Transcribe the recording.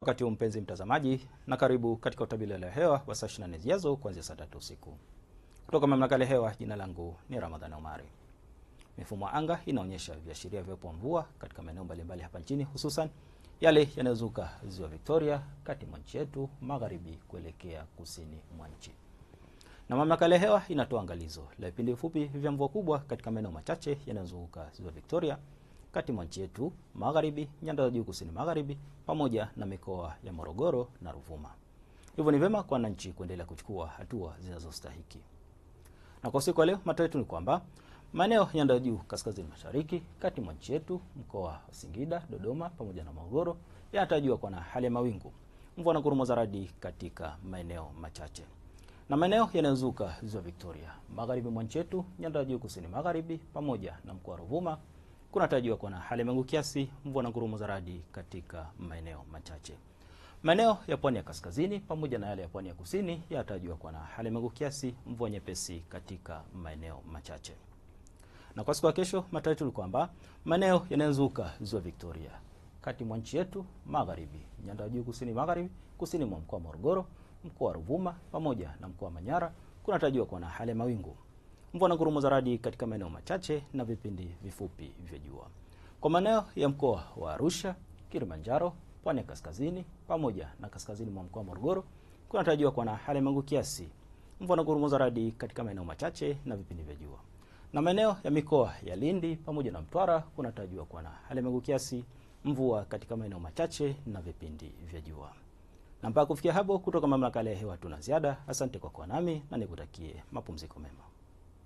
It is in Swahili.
Wakati huu mpenzi mtazamaji, na karibu katika utabiri wa hali ya hewa wa saa 24 zijazo kuanzia saa tatu usiku kutoka mamlaka ya hewa. Jina langu ni Ramadhan Omari. Mifumo ya anga inaonyesha viashiria vya uwepo wa mvua katika maeneo mbalimbali hapa nchini, hususan yale yanayozuka ziwa Victoria, kati mwa nchi yetu, magharibi kuelekea kusini mwa nchi, na mamlaka ya hewa inatoa angalizo la vipindi vifupi vya mvua kubwa katika maeneo machache yanayozunguka ziwa Victoria kati mwa nchi yetu, magharibi, nyanda za juu kusini magharibi, pamoja na mikoa ya Morogoro na Ruvuma. Hivyo ni vema kwa wananchi kuendelea kuchukua hatua zinazostahiki. Na kwa siku ya leo, mataa yetu ni kwamba maeneo nyanda za juu kaskazini mashariki, kati mwa nchi yetu, mkoa wa Singida, Dodoma pamoja na Morogoro yanatarajiwa kuwa na hali ya mawingu, mvua na ngurumo za radi katika maeneo machache na maeneo yanayozuka ziwa Victoria, magharibi mwa nchi yetu, nyanda za juu kusini magharibi, pamoja na mkoa wa Ruvuma kunatarajiwa kuwa na hali ya mawingu kiasi, mvua na ngurumo za radi katika maeneo machache. Maeneo ya pwani ya kaskazini pamoja na yale ya pwani ya kusini yanatarajiwa kuwa na hali ya mawingu kiasi, mvua nyepesi katika maeneo machache. Na kwa siku ya kesho, matarajio ni kwamba maeneo yanayozunguka ziwa Victoria, kati mwa nchi yetu, magharibi, nyanda ya juu kusini magharibi, kusini mwa mkoa wa Morogoro, mkoa wa Ruvuma pamoja na mkoa wa Manyara kunatarajiwa kuwa na hali ya mawingu Mvua na ngurumo za radi katika maeneo machache na vipindi vifupi vya jua. Kwa maeneo ya mkoa wa Arusha, Kilimanjaro, pwani ya kaskazini pamoja na kaskazini mwa mkoa wa Morogoro kunatarajiwa kuwa na hali ya mawingu kiasi, mvua na ngurumo za radi katika maeneo machache na vipindi vya jua. Na maeneo ya mikoa ya Lindi pamoja na Mtwara kunatarajiwa kuwa na hali ya mawingu kiasi, mvua katika maeneo machache na vipindi vya jua. Na mpaka kufikia hapo, kutoka mamlaka ya hewa tuna ziada. Asante kwa kuwa nami na nikutakie mapumziko mema.